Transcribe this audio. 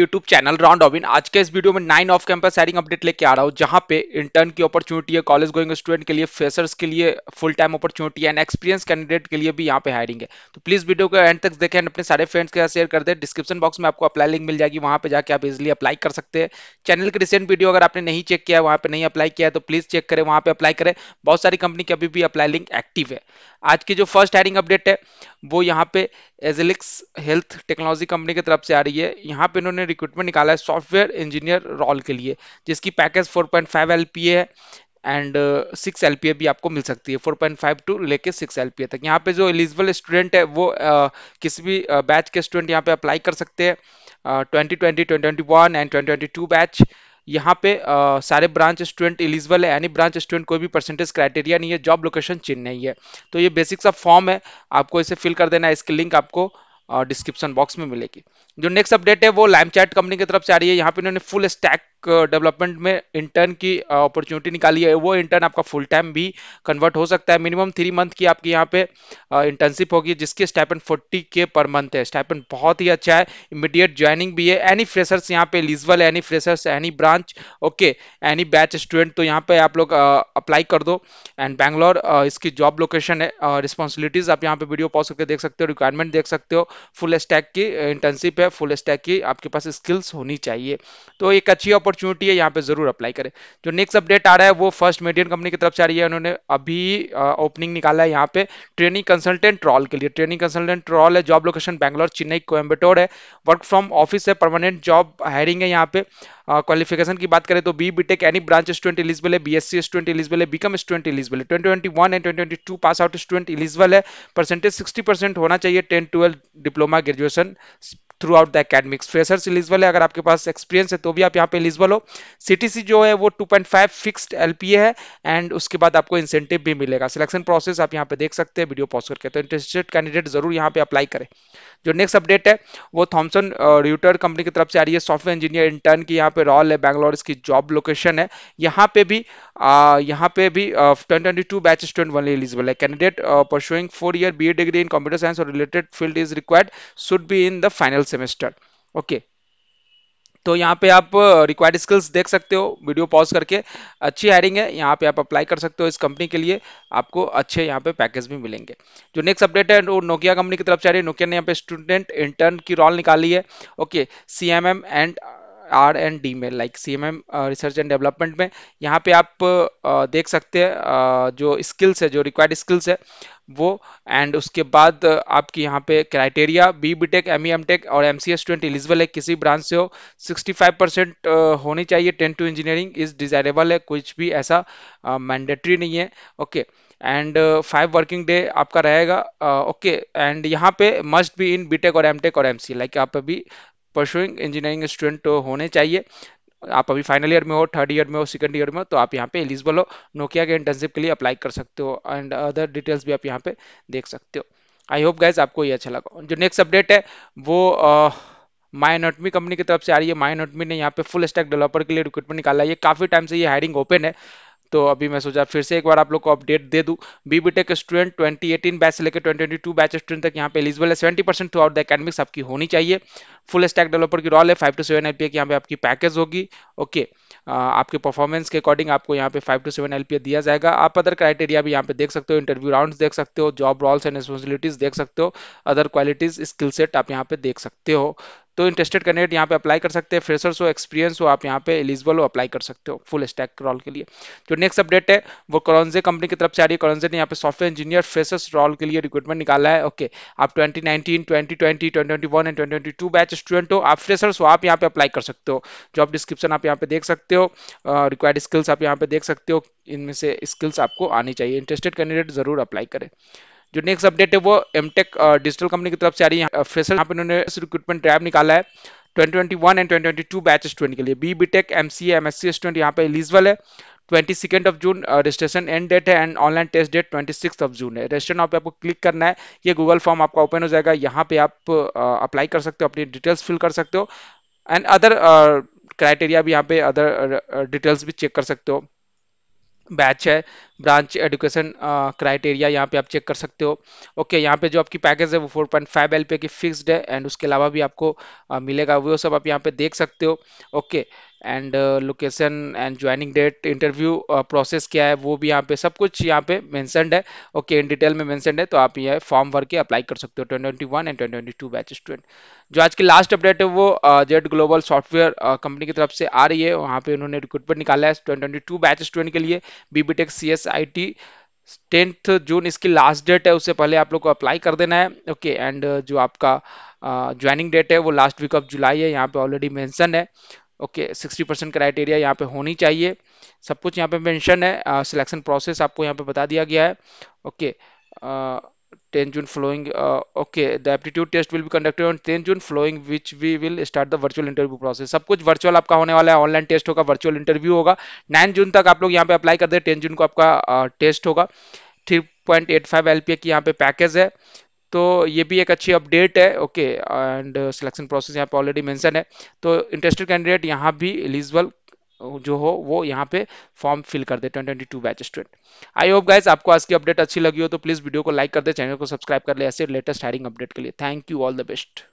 YouTube channel round ऑबिन आज के इस वीडियो में nine off campus hiring update लेके आ रहा हूँ जहाँ पे इंटर्न की अपॉर्चुनिटी है कॉलेज गोइंग स्टूडेंट के लिए फ्रेशर्स के लिए full time opportunity and experience candidate के लिए भी यहाँ पे हायरिंग है तो प्लीज वीडियो को एंड तक देखें अपने सारे फ्रेंड्स के साथ शेयर कर दे डिस्क्रिप्शन बॉक्स में आपको अप्लाई लिंक मिल जाएगी वहाँ पे जाकर आप इजिली अप्लाई कर सकते हैं चैनल की रिसेंट वीडियो अगर आपने नहीं चेक किया वहाँ पर नहीं अप्लाई किया है तो प्लीज चेक करें वहाँ पर अप्लाई करें बहुत सारी कंपनी की अभी भी अप्लाई लिंक एक्टिव है आज की जो फर्स्ट हायरिंग अपडेट है वो यहाँ पे एजेलिक्स हेल्थ टेक्नोलॉजी कंपनी की तरफ से आ रही है यहाँ पे इन्होंने रिक्रूटमेंट निकाला है सॉफ्टवेयर इंजीनियर रोल के लिए जिसकी पैकेज 4.5 पॉइंट है एंड सिक्स एल भी आपको मिल सकती है 4.5 टू लेके सिक्स एल तक यहाँ पे जो एलिजिबल स्टूडेंट है वो uh, किसी भी बैच uh, के स्टूडेंट यहाँ पे अप्लाई कर सकते हैं twenty twenty twenty twenty one and twenty twenty two batch यहाँ पे आ, सारे ब्रांच स्टूडेंट एलिजिबल है यानी ब्रांच स्टूडेंट कोई भी परसेंटेज क्राइटेरिया नहीं है जॉब लोकेशन चिन्ह नहीं है तो ये बेसिक सा फॉर्म है आपको इसे फिल कर देना है इसकी लिंक आपको डिस्क्रिप्शन बॉक्स में मिलेगी जो नेक्स्ट अपडेट है वो लाइम चैट कंपनी की तरफ से आ रही है यहाँ पे इन्होंने फुल स्टैक डेवलपमेंट में इंटर्न की अपॉर्चुनिटी निकाली है वो इंटर्न आपका फुल टाइम भी कन्वर्ट हो सकता है मिनिमम थ्री मंथ की आपकी यहाँ पे इंटर्नशिप होगी जिसकी स्टाइपन फोर्टी के पर मंथ है स्टाइपन बहुत ही अच्छा है इमीडिएट ज्वाइनिंग भी है एनी फ्रेशर्स यहाँ पे eligible any freshers any branch okay any batch student तो यहाँ पे आप लोग अप्लाई कर दो एंड बैंगलोर इसकी जॉब लोकेशन है रिस्पॉन्सिबिलिटीज आप यहाँ पे वीडियो पॉज करके देख सकते हो रिक्वायरमेंट देख सकते हो फुल स्टैक की इंटर्नशिप है फुल स्टैक की आपके पास स्किल्स होनी चाहिए तो एक अच्छी अपॉर्चुनिटी है यहाँ पे जरूर अप्लाई करें जो नेक्स्ट अपडेट आ रहा है वो फर्स्ट मेडियन कंपनी की तरफ से आ रही है उन्होंने अभी ओपनिंग निकाला है यहाँ पे ट्रेनिंग कंसल्टेंट रॉल के लिए ट्रेनिंग कंसल्टेंट रॉल है जॉब लोकेशन बैंगलोर चेन्नई कोयम्बटोर है वर्क फ्रॉम ऑफिस है परमानेंट जॉब हायरिंग है यहाँ पे क्वालिफिकेशन की बात करें तो B B Tech any branch student eligible है बीएससी स्टूडेंट एलिजिबल है बीकम स्टूडेंट एलिजिबल है one and twenty two pass out student eligible है परसेंटेज सिक्सटी परसेंट होना चाहिए ten 12 diploma graduation throughout the academics freshers eligible है अगर आपके पास experience है तो भी आप यहाँ पे एलिजिबल हो सीटीसी जो है वो 2.5 फिक्स्ड एलपीए है एंड उसके बाद आपको इंसेंटिव भी मिलेगा सिलेक्शन प्रोसेस आप यहाँ पे देख सकते हैं वीडियो पॉज करके तो इंटरेस्टेड कैंडिडेट जरूर यहाँ पे अप्लाई करें जो नेक्स्ट अपडेट है वो थॉमसन रूटर कंपनी की तरफ से आ रही है सॉफ्टवेयर इंजीनियर इंटर्न की यहाँ पे रॉल है बैंगलोर इसकी जॉब लोकेशन है यहाँ पे भी यहाँ पे भी twenty two batch student one eligible है candidate showing four year B degree in computer science और related field is required should be in the final semester okay तो यहाँ पे आप रिक्वायर्ड स्किल्स देख सकते हो वीडियो पॉज करके अच्छी हायरिंग है यहाँ पे आप अप्लाई कर सकते हो इस कंपनी के लिए आपको अच्छे यहाँ पे पैकेज भी मिलेंगे जो नेक्स्ट अपडेट है वो नोकिया कंपनी की तरफ से आ रही है नोकिया ने यहाँ पे स्टूडेंट इंटर्न की रोल निकाली है okay C M M and R and D में like C M M research and development में यहाँ पे आप uh, देख सकते हैं uh, जो स्किल्स है जो रिक्वायर्ड स्किल्स है वो एंड उसके बाद uh, आपकी यहाँ पे criteria B B tech M E M tech और M C S student eligible है किसी ब्रांच से हो सिक्सटी फाइव परसेंट होनी चाहिए ten two engineering is desirable है कुछ भी ऐसा मैंडेटरी नहीं है okay and five working day आपका रहेगा ओके एंड यहाँ पे must be in B tech और एम टेक और एम सी लाइक आप अभी परसुइंग इंजीनियरिंग स्टूडेंट होने चाहिए आप अभी फाइनल ईयर में हो थर्ड ईयर में हो सेकंड ईयर में हो तो आप यहाँ पे एलिजिबल हो नोकिया के इंटर्नशिप के लिए अप्लाई कर सकते हो एंड अदर डिटेल्स भी आप यहाँ पे देख सकते हो आई होप गाइज आपको ये अच्छा लगा जो नेक्स्ट अपडेट है वो माई माइनोटमी कंपनी की तरफ से आ रही है माइनोटमी ने यहाँ पे फुल स्टैक डेवलपर के लिए रिक्रूटमेंट निकाला है काफी टाइम से ये हायरिंग ओपन है तो अभी मैं सोचा फिर से एक बार आप लोग को अपडेट दे दूँ B B tech student twenty eighteen batch से लेकर ट्वेंटी टू बैच स्टूडेंट तक यहाँ पे एलिजिबल है seventy percent throughout the academics आपकी होनी चाहिए फुल स्टैक डेवलपर की रॉल है फाइव टू सेवन एल की यहाँ पे आपकी पैकेज होगी ओके आपके परफॉर्मेंस के अकॉर्डिंग आपको यहाँ पे फाइव टू सेवन एल दिया जाएगा आप अदर क्राइटेरिया भी यहाँ पे देख सकते हो इंटरव्यू राउंड देख सकते हो जॉब रॉल्स एंड रिस्पॉन्सिबिलिटीज देख सकते हो अदर क्वालिटीज स्किल सेट आप यहाँ पे देख सकते हो तो इंटरेस्टेड कैंडिडेट यहाँ पे अप्लाई कर सकते हैं फ्रेशर्स हो एक्सपीरियंस हो आप यहाँ पे एलिजिबल हो अप्लाई कर सकते हो फुल स्टैक रोल के लिए जो नेक्स्ट अपडेट है वो करॉन्जे कंपनी की तरफ से आ रही है करॉन्जे ने यहाँ पे सॉफ्टवेयर इंजीनियर फ्रेशर्स रोल के लिए रिक्रूटमेंट निकाला है ओके आप twenty nineteen twenty twenty twenty one and twenty two batch student हो आप फ्रेशर्स हो आप यहाँ पे अप्लाई कर सकते हो जॉब डिस्क्रिप्शन आप यहाँ पे देख सकते हो रिक्वायर्ड स्किल्स आप यहाँ पे देख सकते हो इनमें से स्किल्स आपको आनी चाहिए इंटरेस्टेड कैंडिडेट जरूर अप्लाई करें जो नेक्स्ट अपडेट है वो एमटेक डिजिटल कंपनी की तरफ से आ रही है फ्रेशर uh, यहाँ पे उन्होंने रिक्रूटमेंट ड्राइव निकाला है 2021 एंड 2022 बैच स्टूडेंट के लिए B B tech M C M S C student यहाँ पे एलिजिबल है twenty second of June registration end date है and online test date twenty six of June है रजिस्ट्रेशन पे आपको क्लिक करना है ये गूगल फॉर्म आपका ओपन हो जाएगा यहाँ पे आप अप्लाई uh, कर सकते हो अपनी डिटेल्स फिल कर सकते हो एंड अदर क्राइटेरिया भी यहाँ पे अदर डिटेल्स uh, भी चेक कर सकते हो बैच है ब्रांच एडुकेशन क्राइटेरिया यहाँ पे आप चेक कर सकते हो ओके यहाँ पे जो आपकी पैकेज है वो 4.5 पॉइंट फाइव एल की फिक्स्ड है एंड उसके अलावा भी आपको uh, मिलेगा वो सब आप यहाँ पे देख सकते हो okay and location and joining date interview process क्या है वो भी यहाँ पे सब कुछ यहाँ पे मैंसनड है ओके इन डिटेल में मैंसनड है तो आप ये फॉर्म भर के अप्लाई कर सकते हो twenty and twenty two batch student जो आज की लास्ट अपडेट है वो जेड ग्लोबल सॉफ्टवेयर कंपनी की तरफ से आ रही है वहाँ पे उन्होंने रिक्रूटमेंट निकाला है ट्वेंटी बैच स्टूडेंट के लिए B tech C S I T tenth June इसकी लास्ट डेट है उससे पहले आप लोग को अप्लाई कर देना है ओके एंड uh, जो आपका ज्वाइनिंग uh, डेट है वो लास्ट वीक ऑफ जुलाई है यहाँ पे ऑलरेडी मेंशन है ओके सिक्सटी परसेंट क्राइटेरिया यहाँ पे होनी चाहिए सब कुछ यहाँ पे मेंशन है सिलेक्शन प्रोसेस आपको यहाँ पे बता दिया गया है okay ten June following okay the aptitude test will be conducted on ten June following which we will start the virtual interview process सब कुछ वर्चुअल आपका होने वाला है ऑनलाइन टेस्ट होगा वर्चुअल इंटरव्यू होगा नाइन जून तक आप लोग यहाँ पे अप्लाई कर दे टेन जून को आपका टेस्ट होगा three point eight five L P A की यहाँ पे पैकेज है तो ये भी एक अच्छी अपडेट है ओके एंड सिलेक्शन प्रोसेस यहाँ पे ऑलरेडी मेंशन है तो इंटरेस्टेड कैंडिडेट यहाँ भी एलिजिबल uh, जो हो वो यहाँ पे फॉर्म फिल कर दे twenty two batch student I hope guys आपको आज की अपडेट अच्छी लगी हो तो प्लीज़ वीडियो को लाइक कर दे चैनल को सब्सक्राइब कर ले ऐसे लेटेस्ट हायरिंग अपडेट के लिए thank you all the best